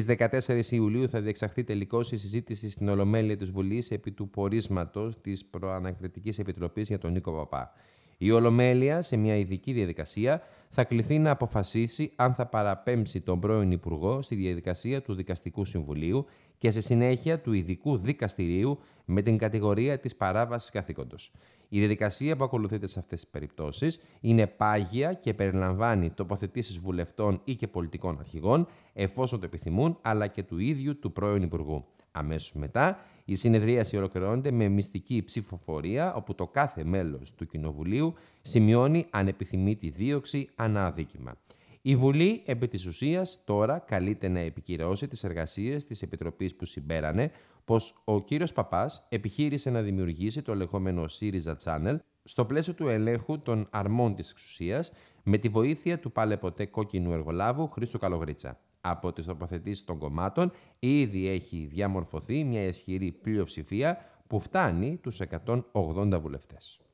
Στι 14 Ιουλίου θα διεξαχθεί τελικώς η συζήτηση στην Ολομέλεια της Βουλής επί του πορίσματος της Προανακριτικής Επιτροπής για τον Νίκο Παπά. Η Ολομέλεια, σε μια ειδική διαδικασία, θα κληθεί να αποφασίσει αν θα παραπέμψει τον πρώην Υπουργό στη διαδικασία του Δικαστικού Συμβουλίου και σε συνέχεια του Ειδικού Δικαστηρίου με την κατηγορία της παράβασης καθήκοντος. Η διαδικασία που ακολουθείται σε αυτές τις περιπτώσεις είναι πάγια και περιλαμβάνει τοποθετήσεις βουλευτών ή και πολιτικών αρχηγών εφόσον το επιθυμούν αλλά και του ίδιου του πρώην Υπουργού. Αμέσως μετά η συνεδρίαση ολοκληρώνεται με μυστική ψηφοφορία, όπου το κάθε μέλος του Κοινοβουλίου σημειώνει ανεπιθυμήτη δίωξη ανά αδίκημα. Η Βουλή, επί της ουσίας, τώρα καλείται να επικυρώσει τις εργασίες της Επιτροπής που συμπέρανε πως ο κύριος Παπάς επιχείρησε να δημιουργήσει το λεγόμενο ΣΥΡΙΖΑ Channel στο πλαίσιο του ελέγχου των αρμών της εξουσίας με τη βοήθεια του πάλε κόκκινου εργολάβου Χρήστο Καλογρίτσα από τις τοποθετήσεις των κομμάτων ήδη έχει διαμορφωθεί μια ισχυρή πλειοψηφία που φτάνει τους 180 βουλευτές.